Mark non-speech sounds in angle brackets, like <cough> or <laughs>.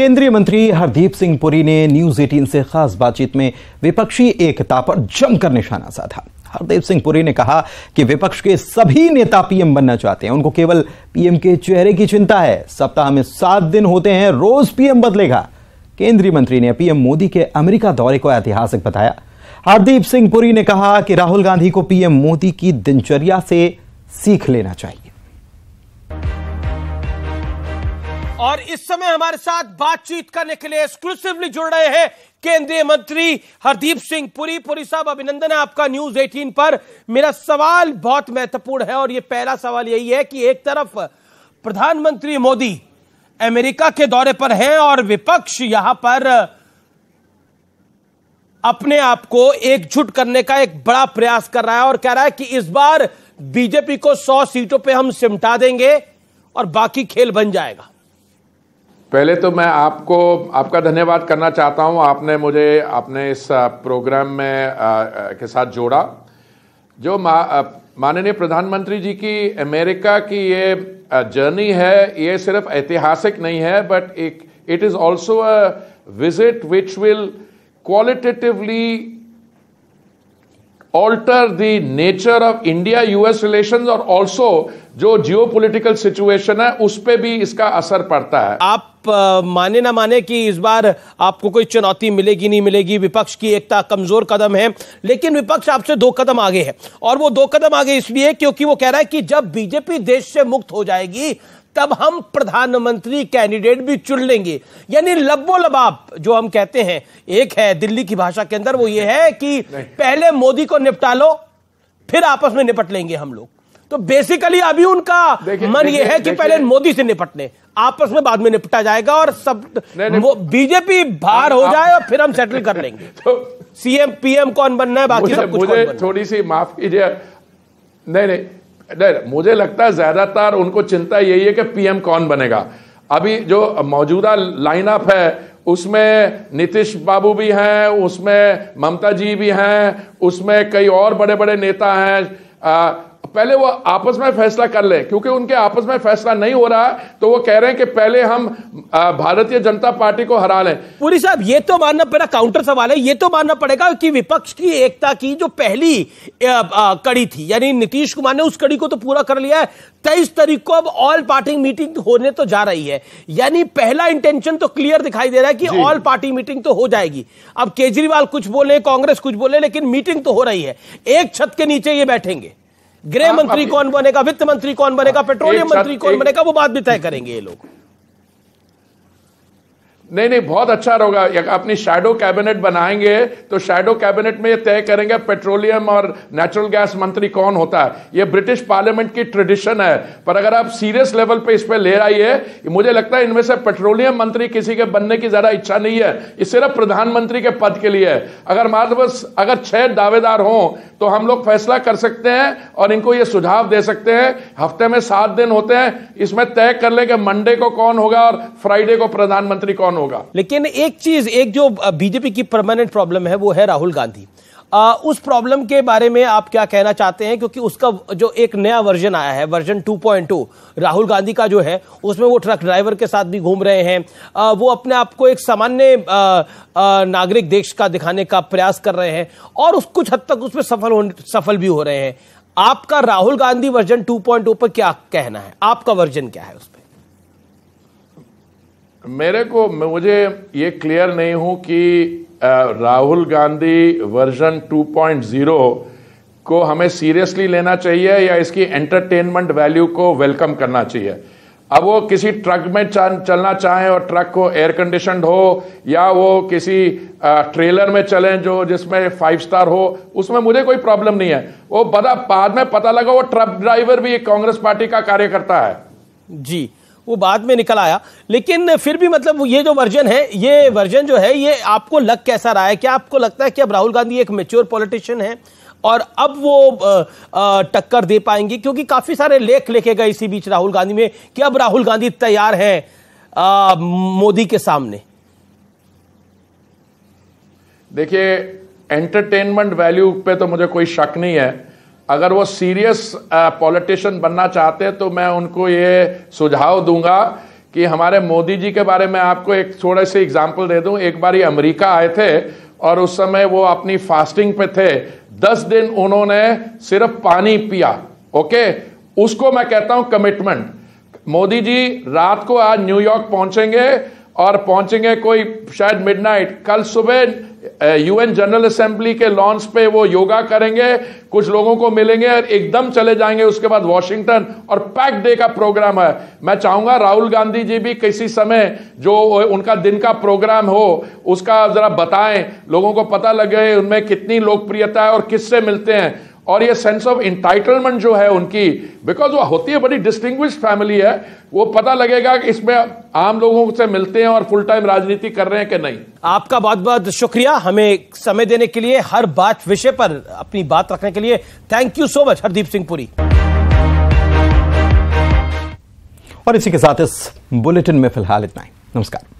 केंद्रीय मंत्री हरदीप सिंह पुरी ने न्यूज 18 से खास बातचीत में विपक्षी एकता पर जमकर निशाना साधा हरदीप सिंह पुरी ने कहा कि विपक्ष के सभी नेता पीएम बनना चाहते हैं उनको केवल पीएम के चेहरे की चिंता है सप्ताह में सात दिन होते हैं रोज पीएम बदलेगा केंद्रीय मंत्री ने पीएम मोदी के अमेरिका दौरे को ऐतिहासिक बताया हरदीप सिंह पुरी ने कहा कि राहुल गांधी को पीएम मोदी की दिनचर्या से सीख लेना चाहिए और इस समय हमारे साथ बातचीत करने के लिए एक्सक्लूसिवली जुड़ रहे हैं केंद्रीय मंत्री हरदीप सिंह पुरी पुरी साहब अभिनंदन है आपका न्यूज 18 पर मेरा सवाल बहुत महत्वपूर्ण है और ये पहला सवाल यही है कि एक तरफ प्रधानमंत्री मोदी अमेरिका के दौरे पर हैं और विपक्ष यहां पर अपने आप को एकजुट करने का एक बड़ा प्रयास कर रहा है और कह रहा है कि इस बार बीजेपी को 100 सीटों पे हम सिमटा देंगे और बाकी खेल बन जाएगा पहले तो मैं आपको आपका धन्यवाद करना चाहता हूं आपने मुझे अपने इस प्रोग्राम में आ, के साथ जोड़ा जो माननीय प्रधानमंत्री जी की अमेरिका की ये जर्नी है ये सिर्फ ऐतिहासिक नहीं है बट एक it is also a visit which will qualitatively alter the nature of India US relations और also जो geopolitical situation है उस पर भी इसका असर पड़ता है आप माने ना माने कि इस बार आपको कोई चुनौती मिलेगी नहीं मिलेगी विपक्ष की एकता कमजोर कदम है लेकिन विपक्ष आपसे दो कदम आगे है और वो दो कदम आगे इसलिए क्योंकि वो कह रहा है कि जब बीजेपी देश से मुक्त हो जाएगी तब हम प्रधानमंत्री कैंडिडेट भी चुन लेंगे यानी लब्बो लबाब जो हम कहते हैं एक है दिल्ली की भाषा के अंदर वो ये है कि पहले मोदी को निपटा लो फिर आपस में निपट लेंगे हम लोग तो बेसिकली अभी उनका मन यह है कि पहले मोदी से निपट लें आपस में बाद में निपटा जाएगा और सब बीजेपी बाहर हो जाए और फिर हम सेटल कर लेंगे सीएम <laughs> पीएम तो- कौन बनना है बाकी सब कुछ मुझे थोड़ी सी माफ कीजिए नहीं नहीं नहीं मुझे लगता है ज़्यादातर उनको चिंता यही है कि पीएम कौन बनेगा अभी जो मौजूदा लाइनअप है उसमें नीतीश बाबू भी हैं उसमें ममता जी भी हैं उसमें कई और बड़े बड़े नेता हैं पहले वो आपस में फैसला कर ले क्योंकि उनके आपस में फैसला नहीं हो रहा है तो वो कह रहे हैं कि पहले हम भारतीय जनता पार्टी को हरा लें पूरी साहब ये तो मानना पड़ा काउंटर सवाल है ये तो मानना पड़ेगा कि विपक्ष की एकता की जो पहली कड़ी थी यानी नीतीश कुमार ने उस कड़ी को तो पूरा कर लिया है तेईस तारीख को अब ऑल पार्टी मीटिंग होने तो जा रही है यानी पहला इंटेंशन तो क्लियर दिखाई दे रहा है कि ऑल पार्टी मीटिंग तो हो जाएगी अब केजरीवाल कुछ बोले कांग्रेस कुछ बोले लेकिन मीटिंग तो हो रही है एक छत के नीचे ये बैठेंगे गृह मंत्री कौन बनेगा वित्त मंत्री कौन बनेगा हाँ, पेट्रोलियम मंत्री कौन बनेगा वो बात भी तय करेंगे ये लोग नहीं नहीं बहुत अच्छा होगा अपनी शेडो कैबिनेट बनाएंगे तो शैडो कैबिनेट में ये तय करेंगे पेट्रोलियम और नेचुरल गैस मंत्री कौन होता है ये ब्रिटिश पार्लियामेंट की ट्रेडिशन है पर अगर आप सीरियस लेवल पे इस पर ले आइए मुझे लगता है इनमें से पेट्रोलियम मंत्री किसी के बनने की ज्यादा इच्छा नहीं है ये सिर्फ प्रधानमंत्री के पद के लिए है अगर मात्र बस अगर छह दावेदार हों तो हम लोग फैसला कर सकते हैं और इनको ये सुझाव दे सकते हैं हफ्ते में सात दिन होते हैं इसमें तय कर लें कि मंडे को कौन होगा और फ्राइडे को प्रधानमंत्री कौन होगा लेकिन एक चीज एक जो बीजेपी की परमानेंट प्रॉब्लम है वो है राहुल गांधी आ, उस प्रॉब्लम के बारे में आप क्या कहना चाहते हैं क्योंकि उसका जो एक नया वर्जन आया है वर्जन 2.2 राहुल गांधी का जो है उसमें वो ट्रक ड्राइवर के साथ भी घूम रहे हैं आ, वो अपने आप को एक सामान्य नागरिक देश का दिखाने का प्रयास कर रहे हैं और उस कुछ हद तक उसमें सफल सफल भी हो रहे हैं आपका Rahul Gandhi version two oh पर क्या कहना है आपका वर्जन क्या है उस पर मेरे को मुझे ये क्लियर नहीं हूँ कि राहुल गांधी वर्जन 2.0 को हमें सीरियसली लेना चाहिए या इसकी एंटरटेनमेंट वैल्यू को वेलकम करना चाहिए अब वो किसी ट्रक में चलना चाहें और ट्रक को एयर कंडीशनड हो या वो किसी ट्रेलर में चलें जो जिसमें फाइव स्टार हो उसमें मुझे कोई प्रॉब्लम नहीं है वो बड़ा बाद में पता लगा वो ट्रक ड्राइवर भी एक कांग्रेस पार्टी का कार्यकर्ता है जी वो बाद में निकल आया लेकिन फिर भी मतलब ये जो वर्जन है ये वर्जन जो है ये आपको लग कैसा रहा है क्या आपको लगता है कि अब राहुल गांधी एक मेच्योर पॉलिटिशियन है और अब वो टक्कर दे पाएंगे क्योंकि काफी सारे लेख लिखे गए इसी बीच राहुल गांधी में कि अब राहुल गांधी तैयार हैं मोदी के सामने देखिए एंटरटेनमेंट वैल्यू पे तो मुझे कोई शक नहीं है अगर वो सीरियस पॉलिटिशियन uh, बनना चाहते हैं तो मैं उनको ये सुझाव दूंगा कि हमारे मोदी जी के बारे में आपको एक थोड़े से एग्जाम्पल दे दूं एक बार ये अमरीका आए थे और उस समय वो अपनी फास्टिंग पे थे दस दिन उन्होंने सिर्फ पानी पिया ओके उसको मैं कहता हूं कमिटमेंट मोदी जी रात को आज न्यूयॉर्क पहुंचेंगे और पहुंचेंगे कोई शायद मिडनाइट कल सुबह यूएन जनरल असेंबली के लॉन्च पे वो योगा करेंगे कुछ लोगों को मिलेंगे और एकदम चले जाएंगे उसके बाद वॉशिंगटन और पैक डे का प्रोग्राम है मैं चाहूंगा राहुल गांधी जी भी किसी समय जो उनका दिन का प्रोग्राम हो उसका जरा बताएं लोगों को पता लगे उनमें कितनी लोकप्रियता है और किससे मिलते हैं और ये सेंस ऑफ इंटाइटलमेंट जो है उनकी बिकॉज वो होती है बड़ी डिस्टिंग्विश फैमिली है वो पता लगेगा कि इसमें आम लोगों से मिलते हैं और फुल टाइम राजनीति कर रहे हैं कि नहीं आपका बहुत बहुत शुक्रिया हमें समय देने के लिए हर बात विषय पर अपनी बात रखने के लिए thank you so much Hardeep Singh Puri और इसी के साथ इस बुलेटिन में फिलहाल इतना ही नमस्कार